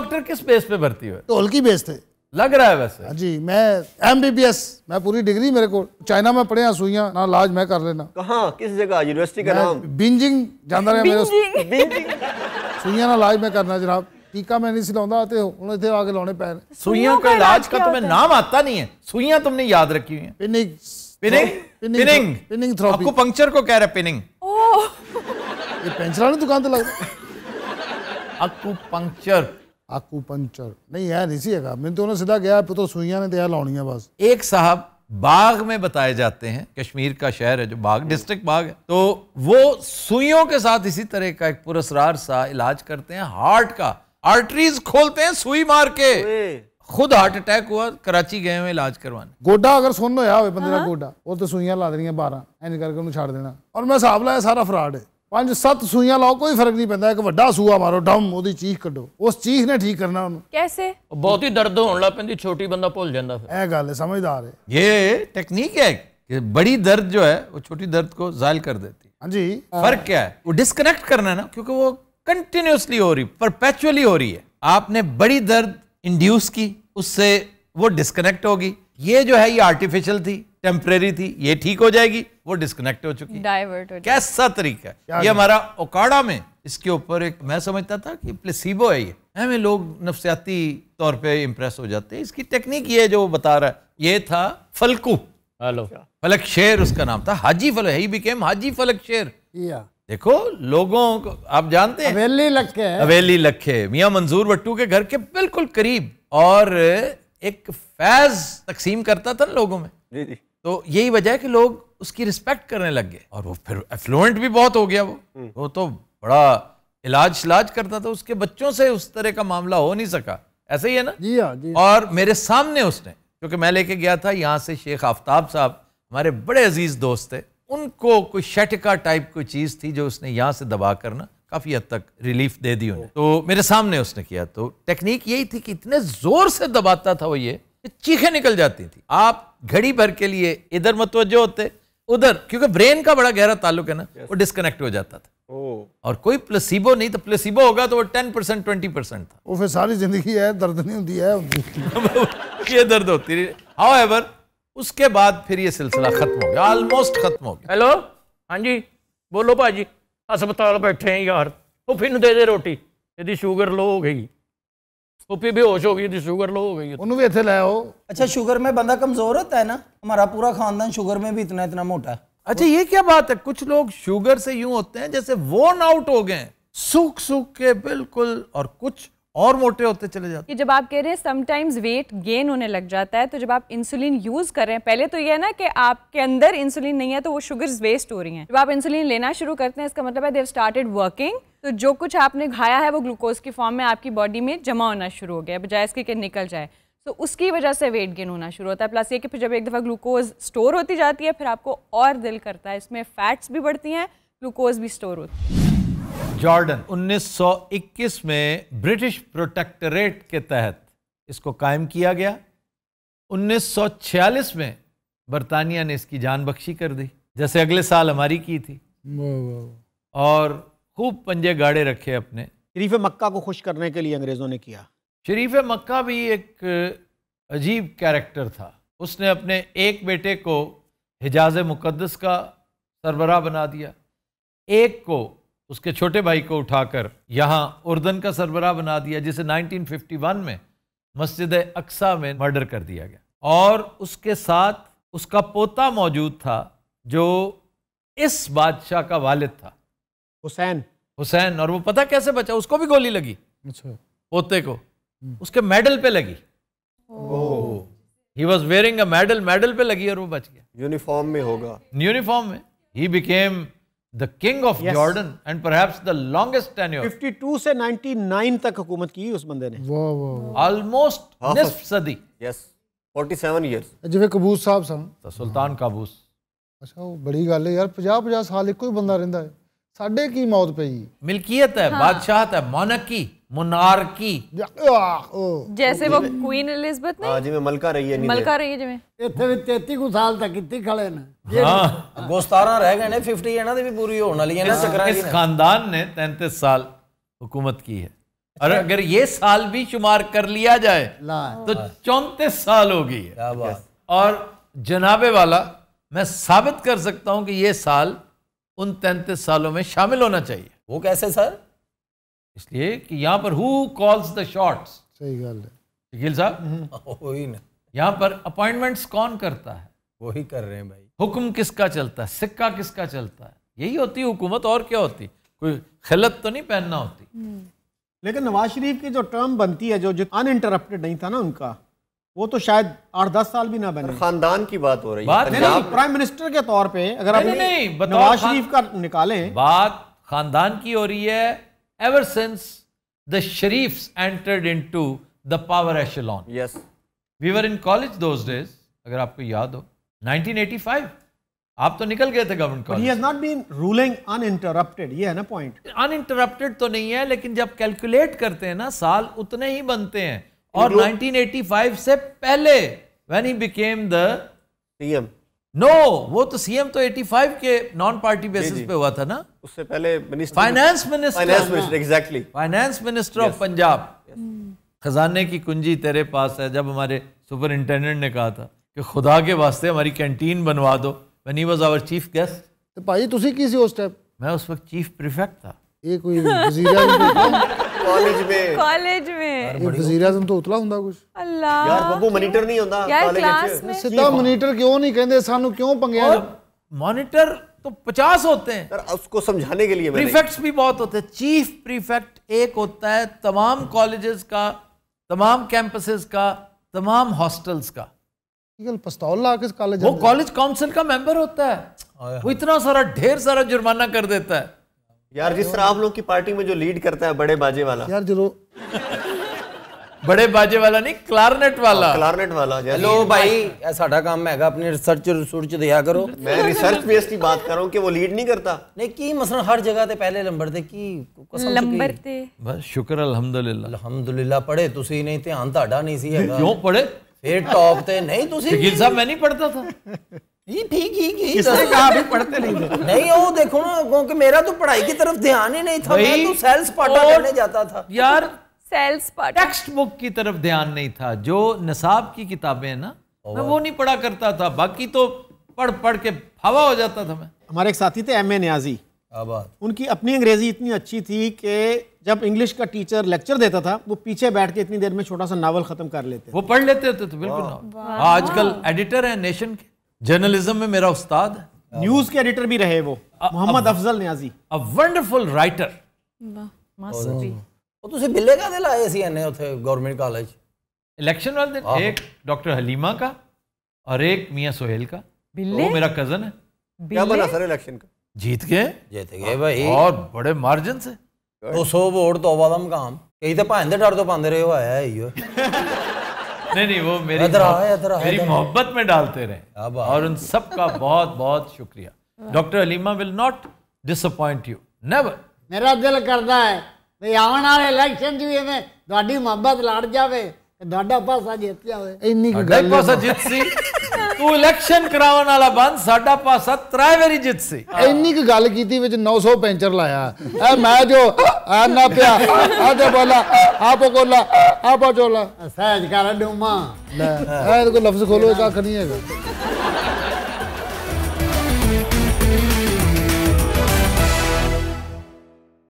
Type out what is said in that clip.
Doctor किस base पे भर्ती हुए टोल की बेस पे लग रहा है वैसे हाँ जी मैं एम बी बी एस मैं पूरी डिग्री मेरे को चाइना में पढ़े सुइया ना इलाज मैं कर लेना कहा किस जगह यूनिवर्सिटी का नाम बीजिंग जाता रहा मेरे सुइया ना इलाज मैं करना जनाब टीका मैं नहीं सिला ਤੇ ਹੁਣ ਇੱਥੇ ਆ ਕੇ ਲਾਉਣੇ ਪੈ ਰਹੇ ਸੂਈਆਂ ਦਾ ਇਲਾਜ ਦਾ ਤੁਹਾਨੂੰ ਨਾਮ ਆਤਾ ਨਹੀਂ ਹੈ ਸੂਈਆਂ ਤੁਮਨੇ ਯਾਦ पिनिंग पिनिंग पिनिंग आपको पंक्चर को कह रहे पिनिंग ये पेंचर वाली दुकान तो लग रहा पंक्चर ਆਕੂ ਪੰਚਰ नहीं यार इसी है मैंने तो उन्होंने सीधा गया तो सुइया ने तो यार बस एक साहब बाग में बताए जाते हैं कश्मीर का शहर है जो बाग डिस्ट्रिक्ट बाग है तो वो सुइयों के साथ इसी तरह का एक पुरस्कार सा इलाज करते हैं हार्ट का आर्टरीज खोलते हैं सुई मार के खुद हार्ट अटैक हुआ कराची गए हुए इलाज करवाने गोडा अगर सुन होया होवे बंदे गोडा वो तो सुइया ला देनियां बारह एन करके छाड़ देना और मैं ਮੈਂ ਹਿਸਾਬ सारा फ्रॉड है पांच ਸੱਤ सूईया लाओ कोई फर्क नहीं ਪੈਂਦਾ एक ਵੱਡਾ सूआ मारो डम ਉਹਦੀ चीख ਕੱਢੋ उस चीख ने ठीक करना ਉਹਨੂੰ ਕੈਸੇ ਬਹੁਤੀ ਦਰਦ ਹੋਣ ਲੱਗ ਪੈਂਦੀ ਛੋਟੀ ਬੰਦਾ ਭੁੱਲ ਜਾਂਦਾ ਫਿਰ ਇਹ ਗੱਲ ਹੈ ਸਮਝਦਾਰ ਹੈ ਇਹ ਟੈਕਨੀਕ ਹੈ कि बड़ी दर्द जो है वो छोटी दर्द को जायल कर देती है जी फर्क क्या है वो डिस्कनेक्ट करना है ना क्योंकि वो कंटिन्यूसली हो रही परपेचुअली हो रही है आपने बड़ी दर्द इंड्यूस की उससे वो डिस्कनेक्ट होगी ये जो है ये आर्टिफिशियल थी टेम्परेरी थी ये ठीक हो जाएगी वो डिस्कनेक्ट हो चुकी डाइवर्ट हो कैसा तरीका है ये हमारा ओकाड़ा में इसके ऊपर एक मैं समझता था कि प्लेसिबो है ये हमें लोग नफसियाती तौर पे इम्प्रेस हो जाते हैं इसकी टेक्निक ये जो बता रहा है ये था फलकू हेलो फलक शेर उसका नाम था हाजी फलक ही बिकेम हाजी फलक शेर देखो लोगों को आप जानते हैं हवेली लखे हवेली लखे मियाँ मंजूर बट्टू के घर के बिल्कुल करीब और एक फैज तकसीम करता था लोगों में जी जी तो यही वजह है कि लोग उसकी रिस्पेक्ट करने लग गए और वो फिर एफ्लुएंट भी बहुत हो गया वो हम्म। वो तो बड़ा इलाज शिलाज करता था उसके बच्चों से उस तरह का मामला हो नहीं सका ऐसे ही है ना जी हाँ जी और मेरे सामने उसने क्योंकि मैं लेके गया था यहाँ से शेख आफ्ताब साहब हमारे बड़े अजीज दोस्त थे उनको कोई शटका टाइप कोई चीज़ थी जो उसने यहाँ से दबा करना काफ़ी हद तक रिलीफ दे दी उन्हें तो मेरे सामने उसने किया तो टेक्निक यही थी कि इतने ज़ोर से दबाता था वो ये तो चीखें निकल जाती थी आप घड़ी भर के लिए इधर मतवजो होते उधर क्योंकि ब्रेन का बड़ा गहरा ताल्लुक है ना yes. वो डिस्कनेक्ट हो जाता था और कोई प्लेसिबो नहीं तो प्लेसिबो होगा तो वो टेन परसेंट ट्वेंटी परसेंट था वो फिर सारी जिंदगी है दर्द नहीं होती है ये दर्द होती रही हाउ एवर उसके बाद फिर ये सिलसिला खत्म हो गया ऑलमोस्ट खत्म हो गया हेलो हाँ जी बोलो भाजी अस्पताल बैठे हैं यार वो फिर दे दे रोटी यदि शुगर लो हो गई तो भी होश हो गई ਗਈ शुगर ਸ਼ੂਗਰ हो गई है उन्होंने तो। ਵੀ ਇੱਥੇ ਲੈ ਆਓ अच्छा शुगर में बंदा कमजोर होता है ना हमारा पूरा खानदान शुगर में भी इतना इतना मोटा है अच्छा ये क्या बात है कुछ लोग शुगर से यूं होते हैं जैसे वोन आउट हो गए हैं सूख सूख के बिल्कुल और कुछ और मोटे होते चले जाते हैं जब आप कह रहे हैं समटाइम्स वेट गेन होने लग जाता है तो जब आप इंसुलिन यूज कर रहे हैं पहले तो ये है ना कि आपके अंदर इंसुलिन नहीं है तो वो शुगर्स वेस्ट हो रही हैं जब आप इंसुलिन लेना शुरू करते हैं इसका मतलब है देव स्टार्टेड वर्किंग तो जो कुछ आपने खाया है वो ग्लूकोज की फॉर्म में आपकी बॉडी में जमा होना शुरू हो गया बजाय इसके निकल जाए तो उसकी वजह से वेट गेन होना शुरू होता है प्लस ये कि फिर जब एक दफ़ा ग्लूकोज स्टोर होती जाती है फिर आपको और दिल करता है इसमें फैट्स भी बढ़ती हैं ग्लूकोज भी स्टोर होती है जॉर्डन 1921 में ब्रिटिश प्रोटेक्टरेट के तहत इसको कायम किया गया 1946 में बरतानिया ने इसकी जान बख्शी कर दी जैसे अगले साल हमारी की थी और खूब पंजे गाड़े रखे अपने शरीफ मक्का को खुश करने के लिए अंग्रेज़ों ने किया शरीफ मक्का भी एक अजीब कैरेक्टर था उसने अपने एक बेटे को हिजाज मुकदस का सरबरा बना दिया एक को उसके छोटे भाई को उठाकर यहाँ उर्दन का सरबरा बना दिया जिसे 1951 में मस्जिद अक्सा में मर्डर कर दिया गया और उसके साथ उसका पोता मौजूद था जो इस बादशाह का वालिद था हुसैन हुसैन और वो पता कैसे बचा उसको भी गोली लगी अच्छा पोते को हम्म। उसके मेडल पे लगी he was wearing a medal medal पे लगी और वो बच गया यूनिफॉर्म में होगा यूनिफॉर्म में ही became the king of Jordan and perhaps the longest tenure 52 से 99 तक हुकूमत की उस बंदे ने वाह वाह ऑलमोस्ट निस्फ सदी यस 47 इयर्स ਜਿਵੇਂ ਕਬੂਸ ਸਾਹਿਬ ਸਨ ਤਾਂ ਸੁਲਤਾਨ ਕਾਬੂਸ ਅੱਛਾ ਉਹ ਬੜੀ ਗੱਲ ਹੈ ਯਾਰ 50 50 ਸਾਲ ਇੱਕੋ ਹੀ ਬੰਦਾ ਰਹਿੰਦਾ ਹੈ ਸਾਡੇ ਕੀ ਮੌਤ ਪਈ ਮਿਲਕੀਅਤ ਹੈ ਬਾਦਸ਼ਾਹਤ ਹੈ ਮੌਨਕੀ मोनार्की ah, oh. जैसे वो क्वीन एलिजाबेथ ने जिवें मलका रही है मलका रही है जिवें ਇੱਥੇ हाँ। तो भी 33 ਕੁ ਸਾਲ ਤੱਕ ਇੱਥੇ ਖੜੇ ਨੇ ਹਾਂ ਗੋਸਤਾਰਾਂ ਰਹਿ ਗਏ ਨੇ 50 ਇਹਨਾਂ ਦੀ ਵੀ ਪੂਰੀ ਹੋਣ ਵਾਲੀ ਹੈ ਨਾ ਚੱਕਰਾਂ ਦੀ ਇਸ ਖਾਨਦਾਨ ਨੇ 33 साल हुकूमत की है और अच्छा। अगर ये साल भी शुमार कर लिया जाए तो हाँ। चौंतीस साल हो गई है और जनाबे वाला मैं साबित कर सकता हूं कि ये साल उन तैंतीस सालों में शामिल होना चाहिए वो कैसे सर इसलिए कि यहाँ पर हु कॉल्स द शॉट्स सही गल है साहब वही ना यहाँ पर अपॉइंटमेंट्स कौन करता है वही कर रहे हैं भाई हुक्म किसका चलता है सिक्का किसका चलता है यही होती हुकूमत और क्या होती कोई खिलत तो नहीं पहनना होती लेकिन नवाज शरीफ की जो टर्म बनती है जो जो अन इंटरप्टेड नहीं था ना उनका वो तो शायद आठ दस साल भी ना बने खानदान की बात हो रही है बात नहीं, नहीं प्राइम मिनिस्टर के तौर पे अगर नहीं, नवाज शरीफ का निकालें बात खानदान की हो रही है ever since the sharifs entered into the power echelon. Yes. We were in college those days, agar आपको याद हो 1985 आप तो निकल गए थे government college he has not been ruling uninterrupted ये है ना पॉइंट अनइंटरप्टेड तो नहीं है लेकिन जब कैलकुलेट करते हैं ना साल उतने ही बनते हैं और 1985 से पहले when he became the PM no no, वो तो सीएम तो 85 के नॉन पार्टी बेसिस पे हुआ था ना उससे पहले minister finance minister finance minister exactly finance minister of Punjab खजाने की कुंजी तेरे पास है जब हमारे सुपरिंटेंडेंट ने कहा था कि खुदा के वास्ते हमारी कैंटीन बनवा दो when he was our chief guest तो भाई ਤੁਸੀਂ की सी उस ਟਾਈਮ मैं उस वक्त चीफ प्रिफेक्ट था ये कोई वजीरा कॉलेज में कॉलेज में ਵਜ਼ੀਰ तो, तो पचास होते हैं उसको समझाने के लिए भी बहुत होते हैं चीफ प्रीफेक्ट एक होता है तमाम कॉलेजेस का तमाम कैंपसेस का तमाम हॉस्टल्स का कॉलेज वो कॉलेज काउंसिल का मेंबर होता है वो इतना सारा ढेर सारा जुर्माना कर देता है यार जिस तरह आप लोग की पार्टी में जो लीड करता है बड़े बाजे वाला यार जो ਬੜੇ ਬਾਜੇ ਵਾਲਾ ਨਹੀਂ ਕਲਾਰਨਟ ਵਾਲਾ ਕਲਾਰਨਟ ਵਾਲਾ ਹੈਲੋ ਭਾਈ ਇਹ ਸਾਡਾ ਕੰਮ ਹੈਗਾ ਆਪਣੀ ਰਿਸਰਚ ਰਿਸਰਚ ਦਿਆ ਕਰੋ ਮੈਂ ਰਿਸਰਚ ਬੇਸ ਦੀ ਬਾਤ ਕਰ ਰਹਾ ਹਾਂ ਕਿ ਉਹ ਲੀਡ ਨਹੀਂ ਕਰਤਾ ਨਹੀਂ ਕੀ ਮਸਲਾ ਹਰ ਜਗ੍ਹਾ ਤੇ ਪਹਿਲੇ ਨੰਬਰ ਤੇ ਕੀ ਕਸਮ ਨੰਬਰ ਤੇ ਬਸ ਸ਼ੁਕਰ ਅਲਹਮਦੁਲਿਲਾ ਅਲਹਮਦੁਲਿਲਾ ਪੜੇ ਤੁਸੀਂ ਨਹੀਂ ਧਿਆਨ ਤੁਹਾਡਾ ਨਹੀਂ ਸੀ ਹੈਗਾ ਕਿਉਂ ਪੜੇ ਫਿਰ ਟੌਪ ਤੇ ਨਹੀਂ ਤੁਸੀਂ ਸ਼ਕੀਲ ਸਾਹਿਬ ਮੈਂ ਨਹੀਂ ਪੜਦਾ ਥਾ ये ठीक ही की किसने कहा भी पढ़ते नहीं थे नहीं वो देखो ना क्योंकि मेरा तो पढ़ाई की तरफ ध्यान ही नहीं था मैं तो सेल्स पाटा करने जाता था यार सेल्स टेक्स्ट बुक की तरफ ध्यान नहीं था जो नसाब की किताबें हैं ना मैं वो नहीं पढ़ा करता था बाकी तो पढ़ पढ़ के हवा हो जाता था मैं हमारे एक साथी थे एम ए न्याजी उनकी अपनी अंग्रेजी इतनी अच्छी थी कि जब इंग्लिश का टीचर लेक्चर देता था वो पीछे बैठ के इतनी देर में छोटा सा नावल खत्म कर लेते वो पढ़ लेते होते थे तो बिल्कुल आजकल एडिटर है नेशन के जर्नलिज्म में मेरा उस्ताद न्यूज के एडिटर भी रहे वो Mohammad Afzal Niazi a wonderful writer ਤੁਸੀਂ ਬਿੱਲੇ ਕਾਦੇ ਲਾਏ ਸੀ ਐਨੇ ਉੱਥੇ ਗਵਰਨਮੈਂਟ ਕਾਲਜ इलेक्शन वाले दिन एक डॉक्टर हलीमा का और एक मियाँ सोहेल का वो मेरा कजन है क्या बना सर इलेक्शन का जीत गए जीत गए भाई और बड़े मार्जिन से दो सौ वोट तो वादा मुकाम कई तो भांदे डर तो पाते रहे आया ही नहीं नहीं वो मेरी मेरी मोहब्बत में डालते रहे और उन सब का बहुत बहुत शुक्रिया doctor Aleema will not disappoint you never मेरा दिल करता है ਵੀ ਆਉਣ ਵਾਲੇ ਇਲੈਕਸ਼ਨ ਜੀ ਵੀ ਇਹਨੇ ਤੁਹਾਡੀ ਮੁਹੱਬਤ ਲੜ ਜਾਵੇ ਤੇ ਤੁਹਾਡਾ ਪਾਸਾ ਜਿੱਤ ਜਾਵੇ ਇੰਨੀ ਕੁ ਗੱਲ ਪਾਸਾ ਜਿੱਤ ਸੀ ਤੂੰ ਇਲੈਕਸ਼ਨ ਕਰਾਉਣ ਵਾਲਾ ਬੰਦ ਸਾਡਾ ਪਾਸਾ ਤਰਾਏ ਵਾਰੀ ਜਿੱਤ ਸੀ ਇੰਨੀ ਕੀ ਗੱਲ ਕੀਤੀ ਵਿੱਚ 900 ਪੈਂਚਰ ਲਾਇਆ ਐ ਮੈਂ ਜੋ ਆ ਨਾ ਪਿਆ ਆ ਤੇ ਬੋਲਾ ਆਪੋ ਕੋਲਾ ਆਪਾ ਚੋਲਾ ਸਹਿਜ ਕਰ ਡੂਮਾ ਲੈ ਇਹ ਕੋ ਲਫ਼ਜ਼ ਖੋਲੋ ਕੱਖ ਨਹੀਂ ਹੈਗਾ